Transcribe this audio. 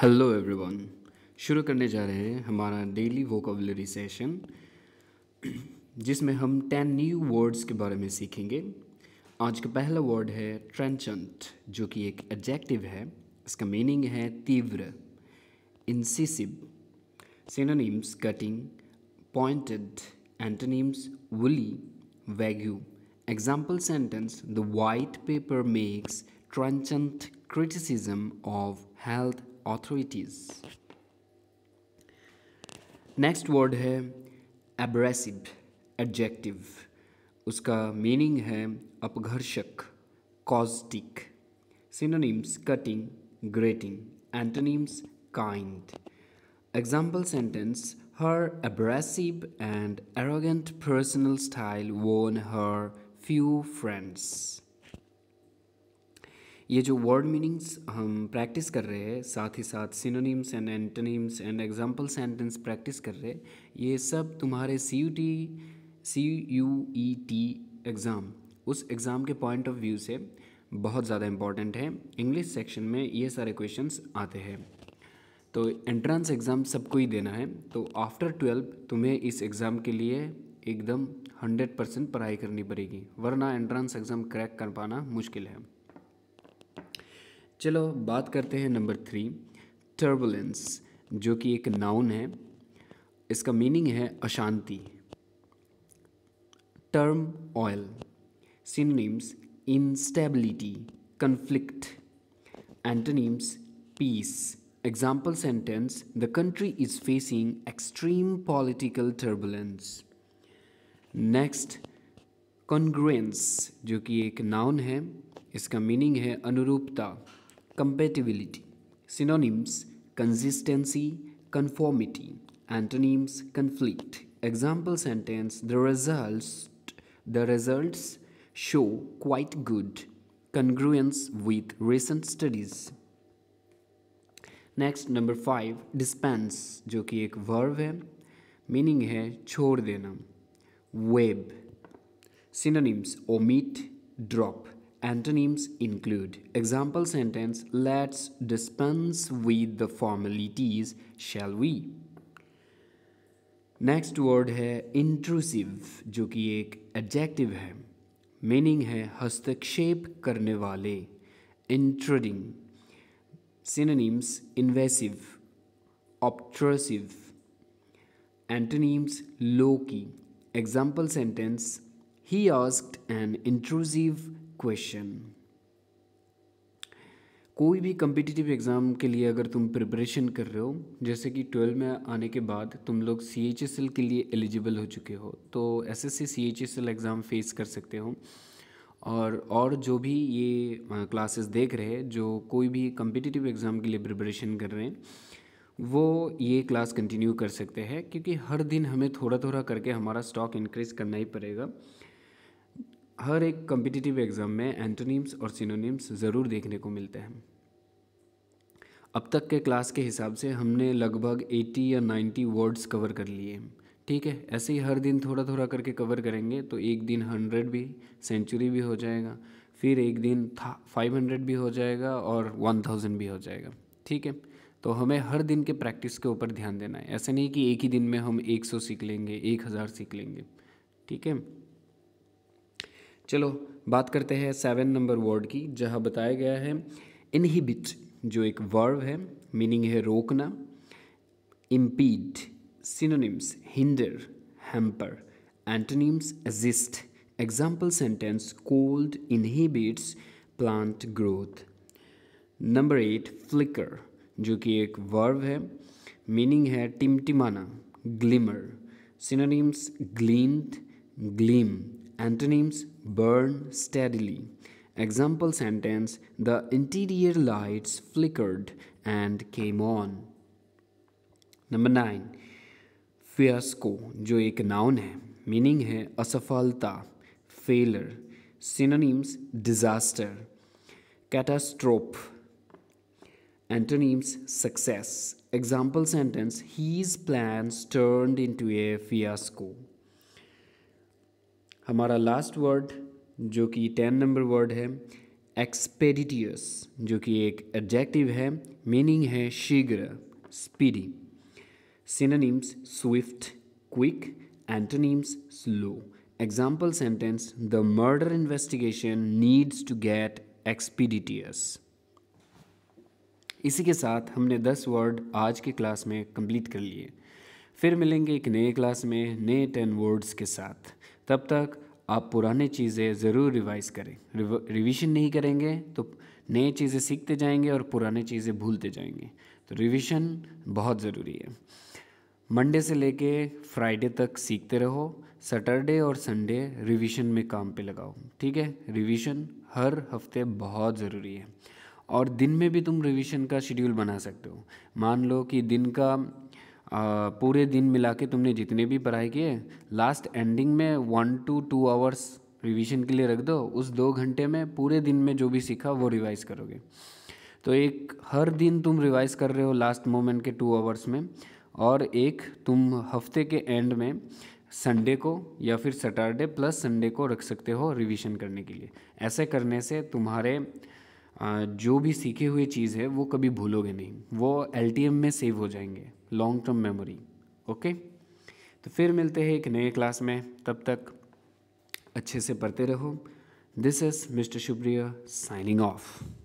Hello everyone शुरू करने जा रहे हैं हमारा डेली वोकेबुलरी सेशन जिसमें हम टेन न्यू वर्ड्स के बारे में सीखेंगे आज का पहला वर्ड है ट्रेंचंट जो कि एक एडजेक्टिव है इसका मीनिंग है तीव्र incisive synonyms cutting pointed antonyms woolly vague example sentence the white paper makes trenchant criticism of health authorities. Next word है एब्रेसिव एडजेक्टिव उसका मीनिंग है अपघर्षक caustic synonyms cutting grating antonyms kind example sentence her abrasive and arrogant personal style won her few friends ये जो word meanings हम practice कर रहे हैं साथ ही साथ synonyms and antonyms and example sentence practice कर रहे हैं ये सब तुम्हारे C U T C U E T exam उस एग्ज़ाम के पॉइंट ऑफ व्यू से बहुत ज़्यादा इम्पॉर्टेंट है इंग्लिश सेक्शन में ये सारे क्वेश्चन आते हैं तो एंट्रेंस एग्ज़ाम सबको ही देना है तो आफ्टर ट्वेल्व तुम्हें इस एग्ज़ाम के लिए एकदम हंड्रेड परसेंट पढ़ाई करनी पड़ेगी वरना एंट्रेंस एग्ज़ाम क्रैक कर पाना मुश्किल है चलो बात करते हैं नंबर थ्री टर्बुलेंस जो कि एक नाउन है इसका मीनिंग है अशांति turmoil synonyms instability conflict antonyms peace example sentence the country is facing extreme political turbulence next congruence जो कि एक नाउन है इसका मीनिंग है अनुरूपता Compatibility. Synonyms consistency, conformity. Antonyms conflict. Example sentence the results the results show quite good congruence with recent studies. Next number five, dispense, जो कि एक verb है meaning है छोड़ देना Web, synonyms, omit, drop. Antonyms include example sentence let's dispense with the formalities, shall we? Next word hai intrusive, jo ki ek adjective hai. Meaning hai hastakshep shape, wale, intruding. Synonyms invasive, obtrusive. Antonyms low key. Example sentence he asked an intrusive question कोई भी competitive exam के लिए अगर तुम preparation कर रहे हो जैसे कि ट्वेल्व में आने के बाद तुम लोग सी एच एस एल के लिए एलिजिबल हो चुके हो तो S S C C H S L exam face कर सकते हो और और जो भी ये क्लासेस देख रहे हैं जो कोई भी कम्पिटिटिव एग्ज़ाम के लिए प्रिपरेशन कर रहे हैं वो ये क्लास कंटिन्यू कर सकते हैं क्योंकि हर दिन हमें थोड़ा थोड़ा करके हमारा स्टॉक इंक्रीज़ करना ही पड़ेगा हर एक कम्पिटिटिव एग्ज़ाम में एंटोनिम्स और सिनोनिम्स ज़रूर देखने को मिलते हैं अब तक के क्लास के हिसाब से हमने लगभग 80 या 90 वर्ड्स कवर कर लिए ठीक है ऐसे ही हर दिन थोड़ा थोड़ा करके कवर करेंगे तो एक दिन हंड्रेड भी सेंचुरी भी हो जाएगा फिर एक दिन था फाइव हंड्रेड भी हो जाएगा और वन थाउजेंड भी हो जाएगा ठीक है तो हमें हर दिन के प्रैक्टिस के ऊपर ध्यान देना है ऐसा नहीं कि एक ही दिन में हम एक सौ सीख लेंगे एक हज़ार सीख लेंगे ठीक है चलो बात करते हैं सेवन नंबर वर्ड की जहाँ बताया गया है इनहिबिट जो एक वर्ब है मीनिंग है रोकना impede synonyms hinder hamper antonyms assist example sentence cold inhibits plant growth number eight flicker जो कि एक वर्ब है मीनिंग है टिमटिमाना glimmer synonyms glint gleam Antonyms burn steadily. Example sentence The interior lights flickered and came on. Number nine. Fiasco, जो एक noun meaning है असफलता, failure, synonyms disaster, catastrophe, antonyms success, example sentence, his plans turned into a fiasco. हमारा last word जो कि ten number word है एक्सपेडिटियस जो कि एक एडजेक्टिव है मीनिंग है शीघ्र speedy synonyms swift quick antonyms slow example sentence the murder investigation needs to get expeditious इसी के साथ हमने दस वर्ड आज के क्लास में कंप्लीट कर लिए फिर मिलेंगे एक नए क्लास में नए टेन वर्ड्स के साथ तब तक आप पुराने चीज़ें ज़रूर रिवाइज़ करें रिविज़न नहीं करेंगे तो नए चीज़ें सीखते जाएंगे और पुराने चीज़ें भूलते जाएंगे तो रिविज़न बहुत ज़रूरी है मंडे से लेके फ्राइडे तक सीखते रहो सैटरडे और संडे रिवीजन में काम पे लगाओ ठीक है रिवीजन हर हफ्ते बहुत ज़रूरी है और दिन में भी तुम रिवीजन का शेड्यूल बना सकते हो मान लो कि दिन का पूरे दिन मिला के तुमने जितने भी पढ़ाई किए लास्ट एंडिंग में one to two hours revision के लिए रख दो उस दो घंटे में पूरे दिन में जो भी सीखा वो रिवाइज़ करोगे तो एक हर दिन तुम रिवाइज़ कर रहे हो लास्ट मोमेंट के टू आवर्स में और एक तुम हफ्ते के एंड में संडे को या फिर सैटरडे प्लस संडे को रख सकते हो रिवीजन करने के लिए ऐसे करने से तुम्हारे जो भी सीखे हुए चीज़ है वो कभी भूलोगे नहीं वो एल में सेव हो जाएंगे लॉन्ग टर्म मेमोरी ओके तो फिर मिलते हैं एक नए क्लास में तब तक अच्छे से पढ़ते रहो this is mister Shubhriya signing of